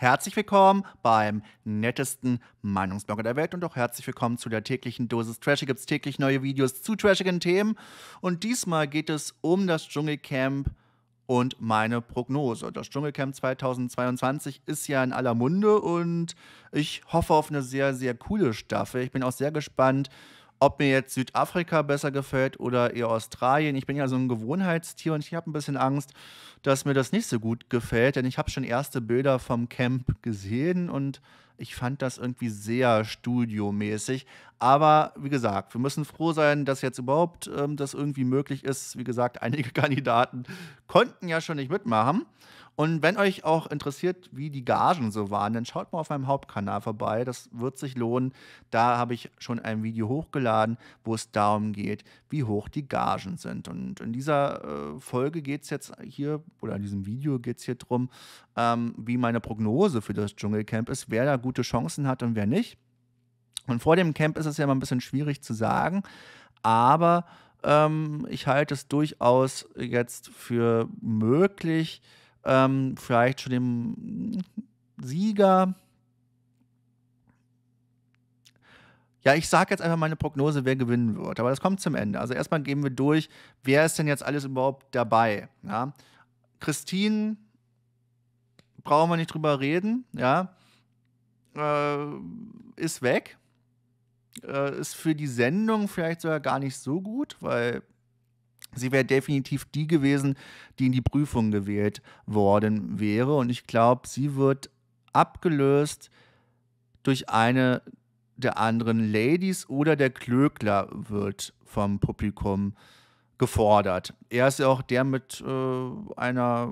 Herzlich willkommen beim nettesten Meinungsblogger der Welt und auch herzlich willkommen zu der täglichen Dosis Trash. Hier Gibt es täglich neue Videos zu trashigen Themen und diesmal geht es um das Dschungelcamp und meine Prognose. Das Dschungelcamp 2022 ist ja in aller Munde und ich hoffe auf eine sehr, sehr coole Staffel. Ich bin auch sehr gespannt, ob mir jetzt Südafrika besser gefällt oder eher Australien. Ich bin ja so ein Gewohnheitstier und ich habe ein bisschen Angst, dass mir das nicht so gut gefällt, denn ich habe schon erste Bilder vom Camp gesehen und ich fand das irgendwie sehr studiomäßig. Aber wie gesagt, wir müssen froh sein, dass jetzt überhaupt ähm, das irgendwie möglich ist. Wie gesagt, einige Kandidaten konnten ja schon nicht mitmachen. Und wenn euch auch interessiert, wie die Gagen so waren, dann schaut mal auf meinem Hauptkanal vorbei. Das wird sich lohnen. Da habe ich schon ein Video hochgeladen, wo es darum geht, wie hoch die Gagen sind. Und in dieser äh, Folge geht es jetzt hier, oder in diesem Video geht es hier drum, ähm, wie meine Prognose für das Dschungelcamp ist, wer da gute Chancen hat und wer nicht. Und vor dem Camp ist es ja immer ein bisschen schwierig zu sagen, aber ähm, ich halte es durchaus jetzt für möglich, ähm, vielleicht schon dem Sieger. Ja, ich sage jetzt einfach meine Prognose, wer gewinnen wird. Aber das kommt zum Ende. Also erstmal gehen wir durch, wer ist denn jetzt alles überhaupt dabei? Ja? Christine, brauchen wir nicht drüber reden, ja, äh, ist weg. Äh, ist für die Sendung vielleicht sogar gar nicht so gut, weil sie wäre definitiv die gewesen, die in die Prüfung gewählt worden wäre. Und ich glaube, sie wird abgelöst durch eine der anderen Ladies oder der Klögler wird vom Publikum gefordert. Er ist ja auch der mit äh, einer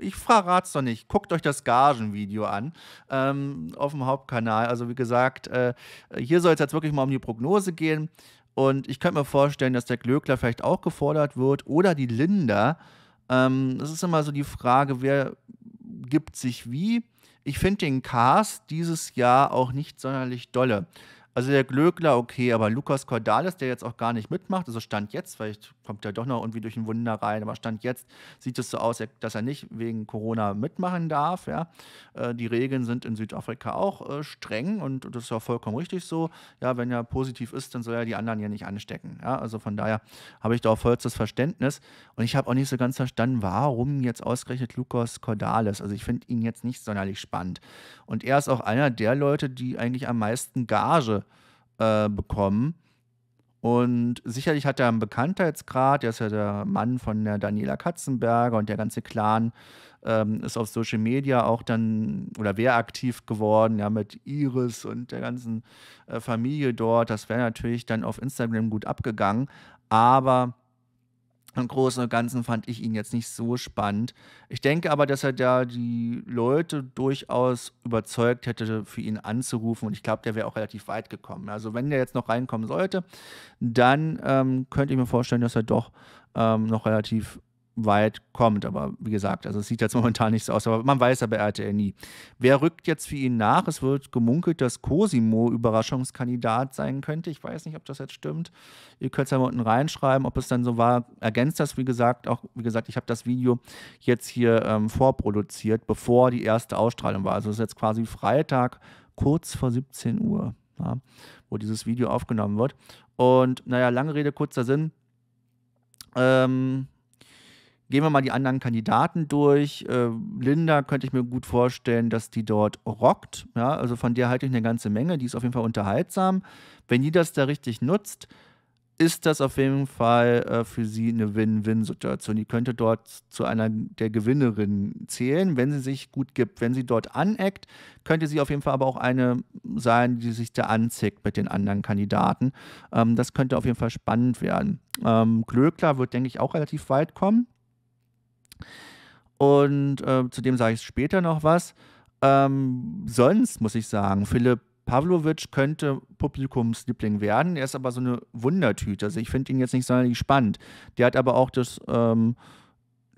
ich verrate es doch nicht. Guckt euch das Gagenvideo an ähm, auf dem Hauptkanal. Also wie gesagt, äh, hier soll es jetzt wirklich mal um die Prognose gehen. Und ich könnte mir vorstellen, dass der Glöckler vielleicht auch gefordert wird oder die Linda. Ähm, das ist immer so die Frage, wer gibt sich wie. Ich finde den Cast dieses Jahr auch nicht sonderlich dolle. Also der Glöckler, okay, aber Lukas Cordalis, der jetzt auch gar nicht mitmacht, also stand jetzt, vielleicht kommt ja doch noch irgendwie durch ein Wunder rein. Aber Stand jetzt sieht es so aus, dass er nicht wegen Corona mitmachen darf. Ja. Äh, die Regeln sind in Südafrika auch äh, streng und das ist ja vollkommen richtig so. Ja, wenn er positiv ist, dann soll er die anderen ja nicht anstecken. Ja. Also von daher habe ich da auch vollstes Verständnis. Und ich habe auch nicht so ganz verstanden, warum jetzt ausgerechnet Lukas Cordalis. Also ich finde ihn jetzt nicht sonderlich spannend. Und er ist auch einer der Leute, die eigentlich am meisten Gage äh, bekommen und sicherlich hat er einen Bekanntheitsgrad, er ist ja der Mann von der Daniela Katzenberger und der ganze Clan ähm, ist auf Social Media auch dann oder wäre aktiv geworden, ja, mit Iris und der ganzen äh, Familie dort. Das wäre natürlich dann auf Instagram gut abgegangen. Aber im Großen und Ganzen fand ich ihn jetzt nicht so spannend. Ich denke aber, dass er da die Leute durchaus überzeugt hätte, für ihn anzurufen. Und ich glaube, der wäre auch relativ weit gekommen. Also wenn der jetzt noch reinkommen sollte, dann ähm, könnte ich mir vorstellen, dass er doch ähm, noch relativ weit kommt. Aber wie gesagt, also es sieht jetzt momentan nicht so aus, aber man weiß ja bei RTL nie. Wer rückt jetzt für ihn nach? Es wird gemunkelt, dass Cosimo Überraschungskandidat sein könnte. Ich weiß nicht, ob das jetzt stimmt. Ihr könnt es ja mal unten reinschreiben, ob es dann so war. Ergänzt das, wie gesagt, auch, wie gesagt, ich habe das Video jetzt hier ähm, vorproduziert, bevor die erste Ausstrahlung war. Also es ist jetzt quasi Freitag, kurz vor 17 Uhr. Ja, wo dieses Video aufgenommen wird. Und naja, lange Rede, kurzer Sinn. Ähm, Gehen wir mal die anderen Kandidaten durch. Äh, Linda könnte ich mir gut vorstellen, dass die dort rockt. Ja, also von der halte ich eine ganze Menge. Die ist auf jeden Fall unterhaltsam. Wenn die das da richtig nutzt, ist das auf jeden Fall äh, für sie eine Win-Win-Situation. Die könnte dort zu einer der Gewinnerinnen zählen, wenn sie sich gut gibt. Wenn sie dort aneckt, könnte sie auf jeden Fall aber auch eine sein, die sich da anzickt mit den anderen Kandidaten. Ähm, das könnte auf jeden Fall spannend werden. Ähm, Klöckler wird, denke ich, auch relativ weit kommen. Und äh, zu dem sage ich später noch was. Ähm, sonst muss ich sagen, Philipp Pavlovic könnte Publikumsliebling werden. Er ist aber so eine Wundertüte. Also ich finde ihn jetzt nicht sonderlich spannend. Der hat aber auch das, ähm,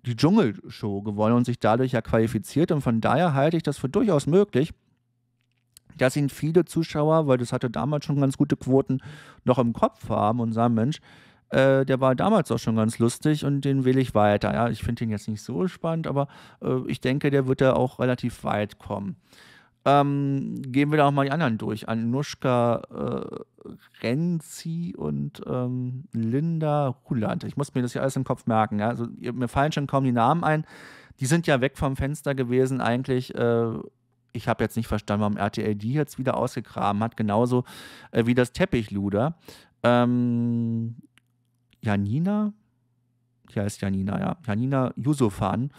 die Dschungelshow gewonnen und sich dadurch ja qualifiziert. Und von daher halte ich das für durchaus möglich, dass ihn viele Zuschauer, weil das hatte damals schon ganz gute Quoten, noch im Kopf haben und sagen, Mensch, äh, der war damals auch schon ganz lustig und den will ich weiter. Ja, ich finde den jetzt nicht so spannend, aber äh, ich denke, der wird da auch relativ weit kommen. Ähm, gehen wir da auch mal die anderen durch. Anushka äh, Renzi und ähm, Linda Ruland. Ich muss mir das hier alles im Kopf merken. Ja? Also, mir fallen schon kaum die Namen ein. Die sind ja weg vom Fenster gewesen eigentlich. Äh, ich habe jetzt nicht verstanden, warum RTL die jetzt wieder ausgegraben hat. Genauso äh, wie das Teppichluder. Ähm, Janina, die heißt Janina, ja, Janina Yusufan.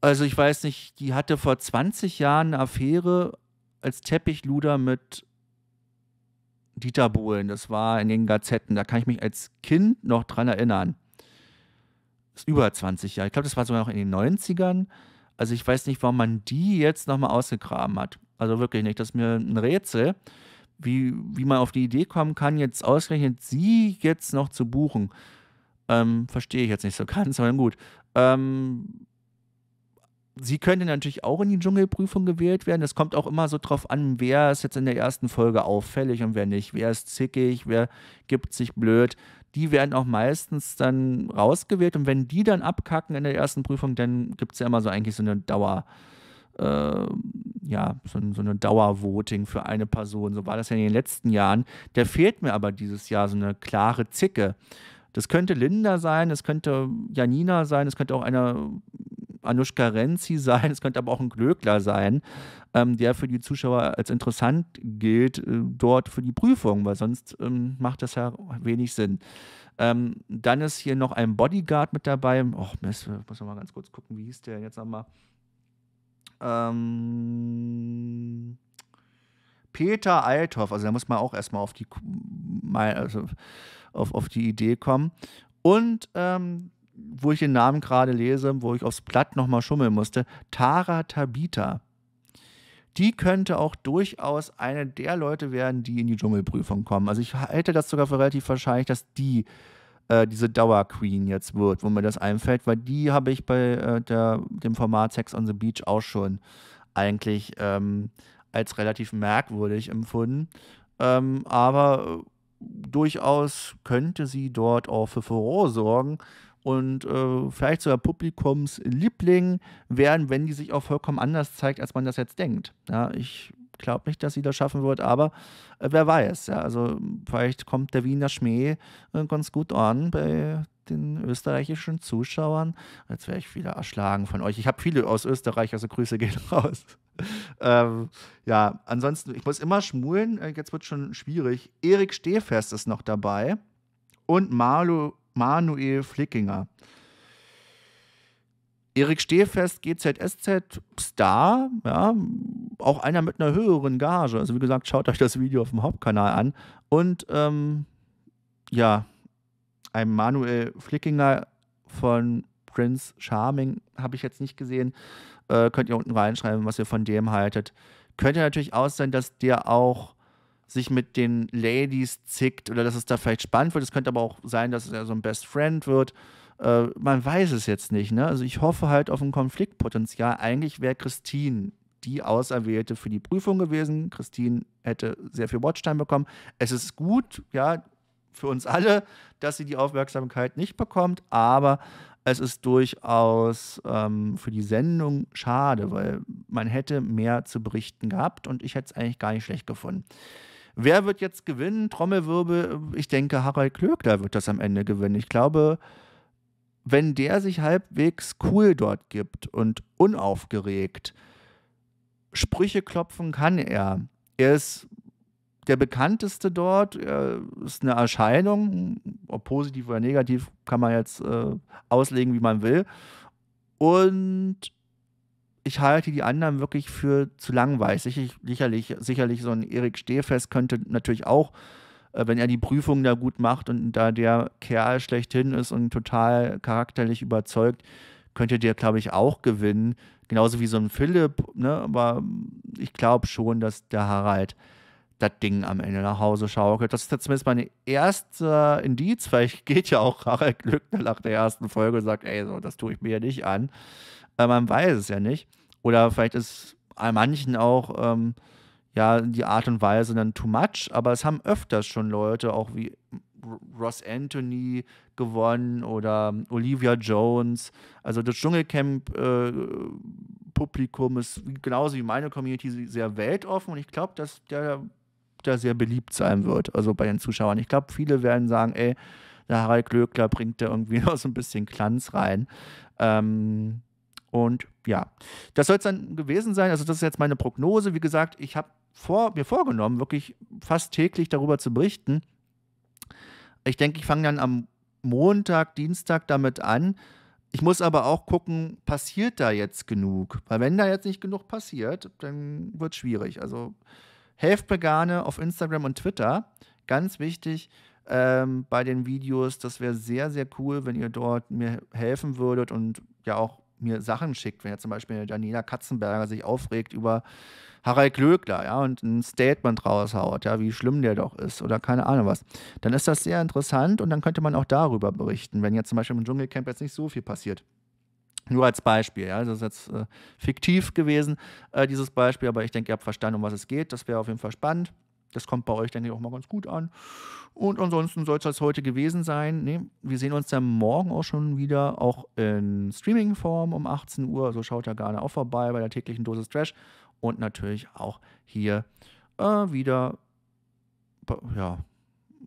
Also ich weiß nicht, die hatte vor 20 Jahren eine Affäre als Teppichluder mit Dieter Bohlen. Das war in den Gazetten. Da kann ich mich als Kind noch dran erinnern. Das ist über 20 Jahre. Ich glaube, das war sogar noch in den 90ern. Also ich weiß nicht, warum man die jetzt nochmal ausgegraben hat. Also wirklich nicht. Das ist mir ein Rätsel wie, wie man auf die Idee kommen kann, jetzt ausgerechnet sie jetzt noch zu buchen. Ähm, verstehe ich jetzt nicht so ganz, aber gut. Ähm, sie könnte natürlich auch in die Dschungelprüfung gewählt werden. Es kommt auch immer so drauf an, wer ist jetzt in der ersten Folge auffällig und wer nicht. Wer ist zickig, wer gibt sich blöd. Die werden auch meistens dann rausgewählt und wenn die dann abkacken in der ersten Prüfung, dann gibt es ja immer so eigentlich so eine Dauer äh, ja, so, so eine Dauervoting für eine Person. So war das ja in den letzten Jahren. Der fehlt mir aber dieses Jahr so eine klare Zicke. Das könnte Linda sein, es könnte Janina sein, es könnte auch eine Anushka Renzi sein, es könnte aber auch ein Glöckler sein, ähm, der für die Zuschauer als interessant gilt, äh, dort für die Prüfung, weil sonst ähm, macht das ja wenig Sinn. Ähm, dann ist hier noch ein Bodyguard mit dabei. Och, Mist, muss man mal ganz kurz gucken, wie hieß der jetzt nochmal? Ähm, Peter Althoff, also da muss man auch erstmal auf die, also auf, auf die Idee kommen. Und ähm, wo ich den Namen gerade lese, wo ich aufs Blatt nochmal schummeln musste, Tara Tabita. Die könnte auch durchaus eine der Leute werden, die in die Dschungelprüfung kommen. Also ich halte das sogar für relativ wahrscheinlich, dass die äh, diese Dauer-Queen jetzt wird, wo mir das einfällt, weil die habe ich bei äh, der, dem Format Sex on the Beach auch schon eigentlich ähm, als relativ merkwürdig empfunden. Ähm, aber äh, durchaus könnte sie dort auch für Furore sorgen und äh, vielleicht sogar Publikumsliebling werden, wenn die sich auch vollkommen anders zeigt, als man das jetzt denkt. Ja, ich glaube nicht, dass sie das schaffen wird, aber äh, wer weiß. Ja, also vielleicht kommt der Wiener Schmäh äh, ganz gut an bei den österreichischen Zuschauern. Jetzt wäre ich wieder erschlagen von euch. Ich habe viele aus Österreich, also Grüße gehen raus. ähm, ja, ansonsten, ich muss immer schmulen, äh, jetzt wird schon schwierig. Erik Stehfest ist noch dabei und Malu, Manuel Flickinger. Erik Stehfest, GZSZ, Star, ja, auch einer mit einer höheren Gage. Also wie gesagt, schaut euch das Video auf dem Hauptkanal an. Und ähm, ja, ein Manuel Flickinger von Prince Charming habe ich jetzt nicht gesehen. Äh, könnt ihr unten reinschreiben, was ihr von dem haltet. Könnte natürlich auch sein, dass der auch sich mit den Ladies zickt oder dass es da vielleicht spannend wird. Es könnte aber auch sein, dass er so ein Best Friend wird. Äh, man weiß es jetzt nicht. Ne? Also ich hoffe halt auf ein Konfliktpotenzial. Eigentlich wäre Christine die Auserwählte für die Prüfung gewesen. Christine hätte sehr viel Watchtime bekommen. Es ist gut, ja, für uns alle, dass sie die Aufmerksamkeit nicht bekommt, aber es ist durchaus ähm, für die Sendung schade, weil man hätte mehr zu berichten gehabt und ich hätte es eigentlich gar nicht schlecht gefunden. Wer wird jetzt gewinnen? Trommelwirbel, ich denke, Harald Klöckler wird das am Ende gewinnen. Ich glaube, wenn der sich halbwegs cool dort gibt und unaufgeregt, Sprüche klopfen kann er. Er ist der bekannteste dort, er ist eine Erscheinung, ob positiv oder negativ, kann man jetzt äh, auslegen, wie man will. Und ich halte die anderen wirklich für zu langweilig. Sicherlich, sicherlich so ein Erik Stehfest könnte natürlich auch, äh, wenn er die Prüfung da gut macht und da der Kerl schlechthin ist und total charakterlich überzeugt, könnte der, glaube ich, auch gewinnen. Genauso wie so ein Philipp, ne? Aber ich glaube schon, dass der Harald das Ding am Ende nach Hause schaukelt. Das ist ja zumindest mein erster äh, Indiz. Vielleicht geht ja auch Harald Glück nach der ersten Folge und sagt, ey, so, das tue ich mir ja nicht an. Äh, man weiß es ja nicht. Oder vielleicht ist an manchen auch ähm, ja die Art und Weise dann too much. Aber es haben öfters schon Leute, auch wie Ross Anthony, gewonnen oder Olivia Jones. Also das Dschungelcamp-Publikum äh, ist genauso wie meine Community sehr weltoffen und ich glaube, dass der da sehr beliebt sein wird, also bei den Zuschauern. Ich glaube, viele werden sagen, ey, der Harald Glöckler bringt da irgendwie noch so ein bisschen Glanz rein. Ähm, und ja, das soll es dann gewesen sein. Also, das ist jetzt meine Prognose. Wie gesagt, ich habe vor, mir vorgenommen, wirklich fast täglich darüber zu berichten. Ich denke, ich fange dann am Montag, Dienstag damit an. Ich muss aber auch gucken, passiert da jetzt genug? Weil wenn da jetzt nicht genug passiert, dann wird es schwierig. Also helft mir auf Instagram und Twitter. Ganz wichtig ähm, bei den Videos, das wäre sehr, sehr cool, wenn ihr dort mir helfen würdet und ja auch mir Sachen schickt, wenn ja zum Beispiel Daniela Katzenberger sich aufregt über Harald Glöckler, ja, und ein Statement raushaut, ja, wie schlimm der doch ist oder keine Ahnung was, dann ist das sehr interessant und dann könnte man auch darüber berichten, wenn jetzt zum Beispiel im Dschungelcamp jetzt nicht so viel passiert. Nur als Beispiel, ja, das ist jetzt äh, fiktiv gewesen, äh, dieses Beispiel, aber ich denke, ihr habt verstanden, um was es geht, das wäre auf jeden Fall spannend das kommt bei euch, denke ich, auch mal ganz gut an. Und ansonsten soll es das heute gewesen sein. Nee, wir sehen uns dann morgen auch schon wieder, auch in Streaming-Form um 18 Uhr. Also schaut da gerne auch vorbei bei der täglichen Dosis Trash. Und natürlich auch hier äh, wieder, ja,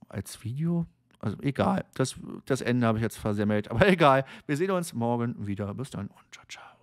als Video. Also egal, das, das Ende habe ich jetzt versemmelt, aber egal. Wir sehen uns morgen wieder. Bis dann und ciao, ciao.